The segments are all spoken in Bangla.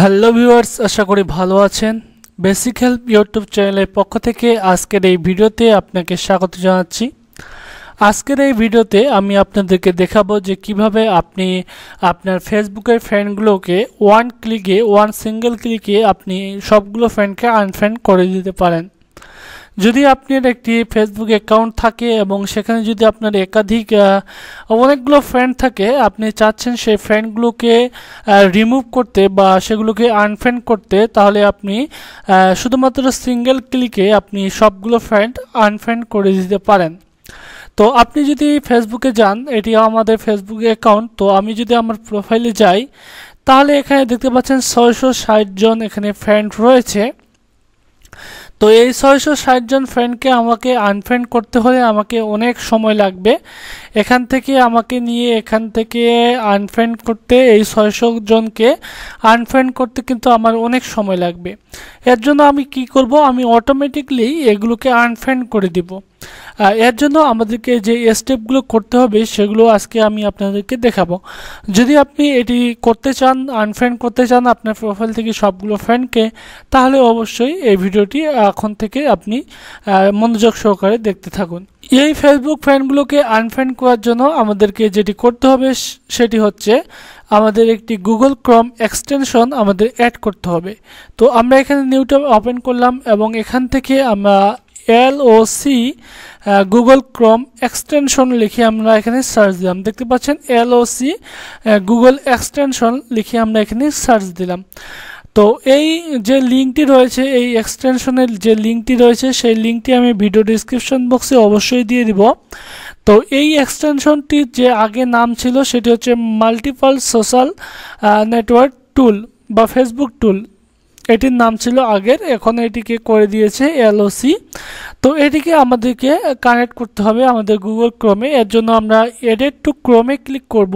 হ্যালো ভিউয়ার্স আশা করি ভালো আছেন বেসিক হেল্প ইউটিউব চ্যানেলের পক্ষ থেকে আজকের এই ভিডিওতে আপনাকে স্বাগত জানাচ্ছি আজকের এই ভিডিওতে আমি আপনাদেরকে দেখাবো যে কিভাবে আপনি আপনার ফেসবুকের ফ্রেন্ডগুলোকে ওয়ান ক্লিকে ওয়ান সিঙ্গেল ক্লিকে আপনি সবগুলো ফ্রেন্ডকে আনফ্রেন্ড করে দিতে পারেন যদি আপনার একটি ফেসবুক অ্যাকাউন্ট থাকে এবং সেখানে যদি আপনার একাধিক অনেকগুলো ফ্রেন্ড থাকে আপনি চাচ্ছেন সেই ফ্রেন্ডগুলোকে রিমুভ করতে বা সেগুলোকে আনফ্রেন্ড করতে তাহলে আপনি শুধুমাত্র সিঙ্গেল ক্লিকে আপনি সবগুলো ফ্রেন্ড আনফ্রেন্ড করে দিতে পারেন তো আপনি যদি ফেসবুকে যান এটি আমাদের ফেসবুক অ্যাকাউন্ট তো আমি যদি আমার প্রোফাইলে যাই তাহলে এখানে দেখতে পাচ্ছেন ছয়শো ষাট জন এখানে ফ্রেন্ড রয়েছে তো এই ছয়শো জন ফ্রেন্ডকে আমাকে আনফ্রেন্ড করতে হলে আমাকে অনেক সময় লাগবে এখান থেকে আমাকে নিয়ে এখান থেকে আনফ্রেন্ড করতে এই ছয়শো জনকে আনফ্রেন্ড করতে কিন্তু আমার অনেক সময় লাগবে এর জন্য আমি কি করব আমি অটোমেটিকলি এগুলোকে আনফ্রেন্ড করে দিব এর জন্য আমাদেরকে যে স্টেপগুলো করতে হবে সেগুলো আজকে আমি আপনাদেরকে দেখাবো যদি আপনি এটি করতে চান আনফ্রেন্ড করতে চান আপনার প্রোফাইল থেকে সবগুলো ফ্রেন্ডকে তাহলে অবশ্যই এই ভিডিওটি এখন থেকে আপনি মনোযোগ সহকারে দেখতে থাকুন এই ফেসবুক ফ্রেন্ডগুলোকে আনফ্রেন্ড করার জন্য আমাদেরকে যেটি করতে হবে সেটি হচ্ছে আমাদের একটি গুগল ক্রম এক্সটেনশন আমাদের অ্যাড করতে হবে তো আমরা এখানে নিউটা ওপেন করলাম এবং এখান থেকে আমরা L O C Google Chrome extension লিখে আমরা এখানে সার্চ দিলাম দেখতে পাচ্ছেন L O C Google extension লিখে আমরা এখানে সার্চ দিলাম তো এই যে লিঙ্কটি রয়েছে এই এক্সটেনশনের যে লিঙ্কটি রয়েছে সেই লিঙ্কটি আমি ভিডিও ডিসক্রিপশন বক্সে অবশ্যই দিয়ে দিব তো এই এক্সটেনশনটির যে আগে নাম ছিল সেটি হচ্ছে মাল্টিপাল সোশ্যাল নেটওয়ার্ক টুল বা ফেসবুক টুল এটির নাম ছিল আগের এখন এটিকে করে দিয়েছে এলওসি তো এটিকে আমাদেরকে কানেক্ট করতে হবে আমাদের গুগল ক্রোমে এর জন্য আমরা এডেড টু ক্রোমে ক্লিক করব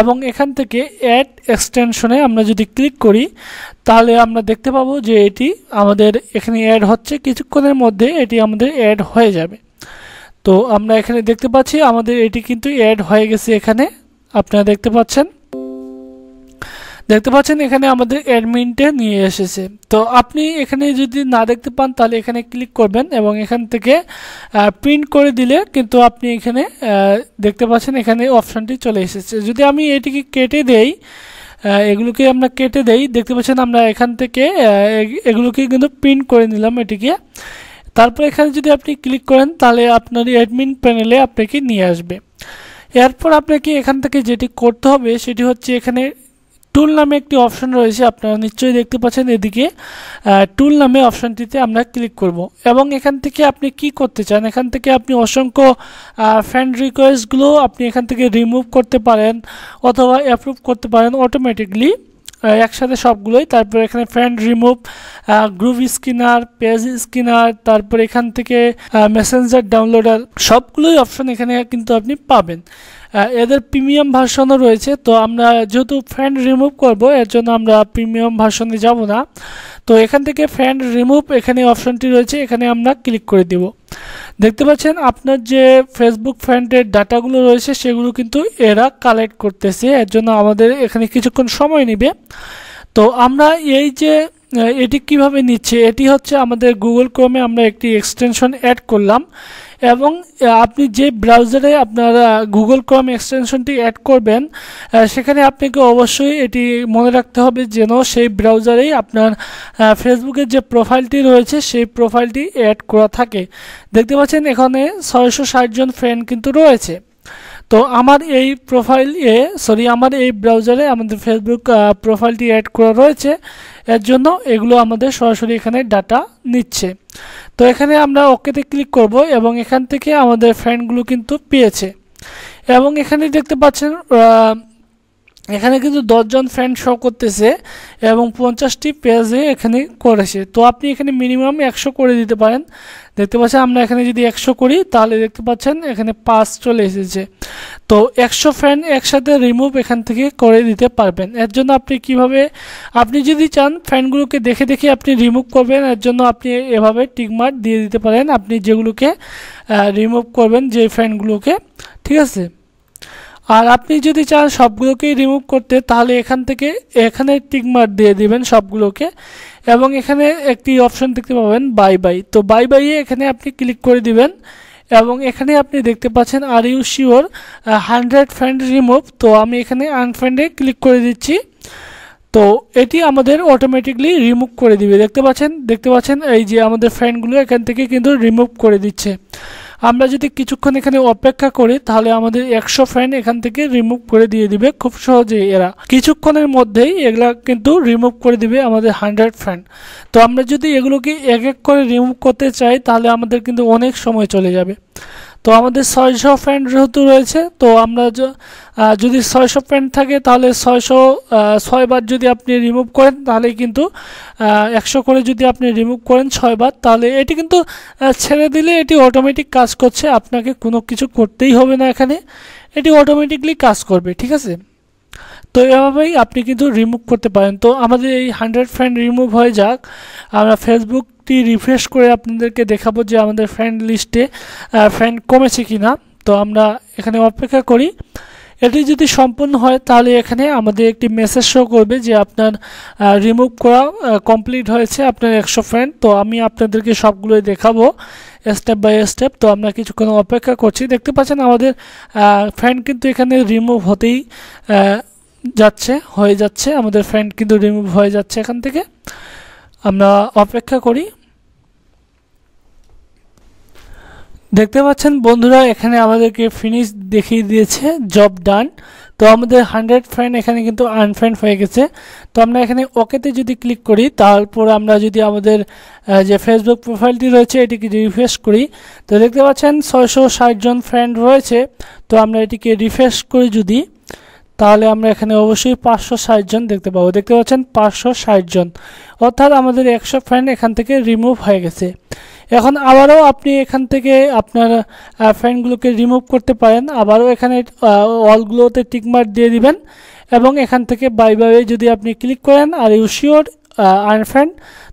এবং এখান থেকে অ্যাড এক্সটেনশনে আমরা যদি ক্লিক করি তাহলে আমরা দেখতে পাবো যে এটি আমাদের এখানে অ্যাড হচ্ছে কিছুক্ষণের মধ্যে এটি আমাদের অ্যাড হয়ে যাবে তো আমরা এখানে দেখতে পাচ্ছি আমাদের এটি কিন্তু অ্যাড হয়ে গেছে এখানে আপনারা দেখতে পাচ্ছেন দেখতে পাচ্ছেন এখানে আমাদের অ্যাডমিনটা নিয়ে এসেছে তো আপনি এখানে যদি না দেখতে পান তাহলে এখানে ক্লিক করবেন এবং এখান থেকে প্রিন্ট করে দিলে কিন্তু আপনি এখানে দেখতে পাচ্ছেন এখানে অপশানটি চলে এসেছে যদি আমি এটিকে কেটে দেই এগুলোকে আমরা কেটে দেই দেখতে পাচ্ছেন আমরা এখান থেকে এগুলোকে কিন্তু প্রিন্ট করে নিলাম এটিকে তারপর এখানে যদি আপনি ক্লিক করেন তাহলে আপনার অ্যাডমিন প্যানেলে আপনাকে নিয়ে আসবে এরপর আপনাকে এখান থেকে যেটি করতে হবে সেটি হচ্ছে এখানে টুল নামে একটি অপশন রয়েছে আপনারা নিশ্চয়ই দেখতে পাচ্ছেন এদিকে টুল নামে অপশনটিতে আমরা ক্লিক করব এবং এখান থেকে আপনি কি করতে চান এখান থেকে আপনি অসংখ্য ফ্রেন্ড রিকোয়েস্টগুলো আপনি এখান থেকে রিমুভ করতে পারেন অথবা অ্যাপ্রুভ করতে পারেন অটোমেটিকলি একসাথে সবগুলোই তারপর এখানে ফ্রেন্ড রিমুভ গ্রুপ স্কিনার পেজ স্কিনার তারপর এখান থেকে মেসেঞ্জার ডাউনলোডার সবগুলোই অপশন এখানে কিন্তু আপনি পাবেন এদের প্রিমিয়াম ভার্সনও রয়েছে তো আমরা যেহেতু ফ্যান্ড রিমুভ করব এর জন্য আমরা প্রিমিয়াম ভার্সনে যাব না তো এখান থেকে ফ্যান্ড রিমুভ এখানে অপশনটি রয়েছে এখানে আমরা ক্লিক করে দেবো দেখতে পাচ্ছেন আপনার যে ফেসবুক ফ্রেন্ডের ডাটাগুলো রয়েছে সেগুলো কিন্তু এরা কালেক্ট করতেছে এর জন্য আমাদের এখানে কিছুক্ষণ সময় নেবে তো আমরা এই যে এটি কিভাবে নিচ্ছে এটি হচ্ছে আমাদের গুগল ক্রোমে আমরা একটি এক্সটেনশন অ্যাড করলাম এবং আপনি যে ব্রাউজারে আপনারা গুগল ক্রোম এক্সটেনশনটি অ্যাড করবেন সেখানে আপনাকে অবশ্যই এটি মনে রাখতে হবে যেন সেই ব্রাউজারেই আপনার ফেসবুকের যে প্রোফাইলটি রয়েছে সেই প্রোফাইলটি অ্যাড করা থাকে দেখতে পাচ্ছেন এখানে ছয়শো জন ফ্রেন্ড কিন্তু রয়েছে তো আমার এই প্রোফাইল এ সরি আমার এই ব্রাউজারে আমাদের ফেসবুক প্রোফাইলটি অ্যাড করা রয়েছে এর জন্য এগুলো আমাদের সরাসরি এখানে ডাটা নিচ্ছে তো এখানে আমরা ওকেতে ক্লিক করব এবং এখান থেকে আমাদের ফ্রেন্ডগুলো কিন্তু পেয়েছে এবং এখানে দেখতে পাচ্ছেন এখানে কিন্তু দশজন ফ্রেন্ড শো করতেছে এবং পঞ্চাশটি পেজে এখানে করেছে তো আপনি এখানে মিনিমাম একশো করে দিতে পারেন দেখতে পাচ্ছেন আমরা এখানে যদি একশো করি তাহলে দেখতে পাচ্ছেন এখানে পাঁচ চলে এসেছে তো একশো ফ্যান একসাথে রিমুভ এখান থেকে করে দিতে পারবেন এর জন্য আপনি কিভাবে আপনি যদি চান ফ্যানগুলোকে দেখে দেখে আপনি রিমুভ করবেন এর জন্য আপনি এভাবে টিকমার্ক দিয়ে দিতে পারেন আপনি যেগুলোকে রিমুভ করবেন যে ফ্যানগুলোকে ঠিক আছে আর আপনি যদি চান সবগুলোকেই রিমুভ করতে তাহলে এখান থেকে এখানে টিকমার দিয়ে দিবেন সবগুলোকে এবং এখানে একটি অপশন দেখতে পাবেন বাই বাই তো বাই বাইয়ে এখানে আপনি ক্লিক করে দিবেন এবং এখানে আপনি দেখতে পাচ্ছেন are you sure hundred friend remove তো আমি এখানে আনফ্রেন্ডে ক্লিক করে দিচ্ছি তো এটি আমাদের অটোমেটিকলি রিমুভ করে দিবে দেখতে পাচ্ছেন দেখতে পাচ্ছেন এই যে আমাদের ফ্রেন্ডগুলো এখান থেকে কিন্তু রিমুভ করে দিচ্ছে আমরা যদি কিছুক্ষণ এখানে অপেক্ষা করি তাহলে আমাদের একশো ফ্যান এখান থেকে রিমুভ করে দিয়ে দিবে খুব সহজে এরা কিছুক্ষণের মধ্যেই এগুলা কিন্তু রিমুভ করে দিবে আমাদের হান্ড্রেড ফ্যান তো আমরা যদি এগুলোকে এক এক করে রিমুভ করতে চাই তাহলে আমাদের কিন্তু অনেক সময় চলে যাবে তো আমাদের ছয়শো প্যান্ট যেহেতু রয়েছে তো আমরা যদি ছয়শো প্যান্ট থাকে তাহলে ছয়শো ছয়বার যদি আপনি রিমুভ করেন তাহলে কিন্তু একশো করে যদি আপনি রিমুভ করেন ছয়বার তাহলে এটি কিন্তু ছেড়ে দিলে এটি অটোমেটিক কাজ করছে আপনাকে কোনো কিছু করতেই হবে না এখানে এটি অটোমেটিকলি কাজ করবে ঠিক আছে তো এভাবেই আপনি কিন্তু রিমুভ করতে পারেন তো আমাদের এই হান্ড্রেড ফ্রেন্ড রিমুভ হয়ে যাক আমরা ফেসবুকটি রিফ্রেশ করে আপনাদেরকে দেখাবো যে আমাদের ফ্রেন্ড লিস্টে ফ্রেন্ড কমেছে কি না তো আমরা এখানে অপেক্ষা করি এটি যদি সম্পূর্ণ হয় তাহলে এখানে আমাদের একটি মেসেজ শো করবে যে আপনার রিমুভ করা কমপ্লিট হয়েছে আপনার একশো ফ্রেন্ড তো আমি আপনাদেরকে সবগুলোই দেখাবো স্টেপ বাই স্টেপ তো আমরা কিছুক্ষণ অপেক্ষা করছি দেখতে পাচ্ছেন আমাদের ফ্যান কিন্তু এখানে রিমুভ হতেই যাচ্ছে হয়ে যাচ্ছে আমাদের ফ্যান কিন্তু রিমুভ হয়ে যাচ্ছে এখান থেকে আমরা অপেক্ষা করি দেখতে পাচ্ছেন বন্ধুরা এখানে আমাদেরকে ফিনিশ দেখিয়ে দিয়েছে জব ডান তো আমাদের হান্ড্রেড ফ্রেন্ড এখানে কিন্তু আনফ্রেন্ড হয়ে গেছে তো আমরা এখানে ওকেতে যদি ক্লিক করি তারপর আমরা যদি আমাদের যে ফেসবুক প্রোফাইলটি রয়েছে এটিকে রিফ্রেশ করি তো দেখতে পাচ্ছেন ছয়শো জন ফ্রেন্ড রয়েছে তো আমরা এটিকে রিফ্রেশ করি যদি তাহলে আমরা এখানে অবশ্যই পাঁচশো জন দেখতে পাবো দেখতে পাচ্ছেন পাঁচশো জন অর্থাৎ আমাদের একশো ফ্রেন্ড এখান থেকে রিমুভ হয়ে গেছে এখন আবারও আপনি এখান থেকে আপনার ফ্যানগুলোকে রিমুভ করতে পারেন আবারও এখানে অলগুলোতে টিকমার্ক দিয়ে দিবেন এবং এখান থেকে বাই বাই যদি আপনি ক্লিক করেন আর ইউ শিওর আনফ্যান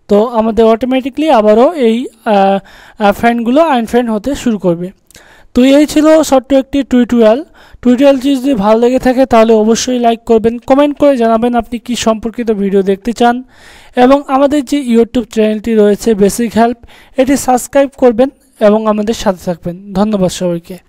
তো আমাদের অটোমেটিকলি আবারও এই ফ্যানগুলো আনফ্যান হতে শুরু করবে তো এই ছিল ছোট্ট একটি টুইটুয়াল টুইটুয়ালটি যদি ভালো লেগে থাকে তাহলে অবশ্যই লাইক করবেন কমেন্ট করে জানাবেন আপনি কি সম্পর্কিত ভিডিও দেখতে চান এবং আমাদের যে ইউটিউব চ্যানেলটি রয়েছে বেসিক হেল্প এটি সাবস্ক্রাইব করবেন এবং আমাদের সাথে থাকবেন ধন্যবাদ সবাইকে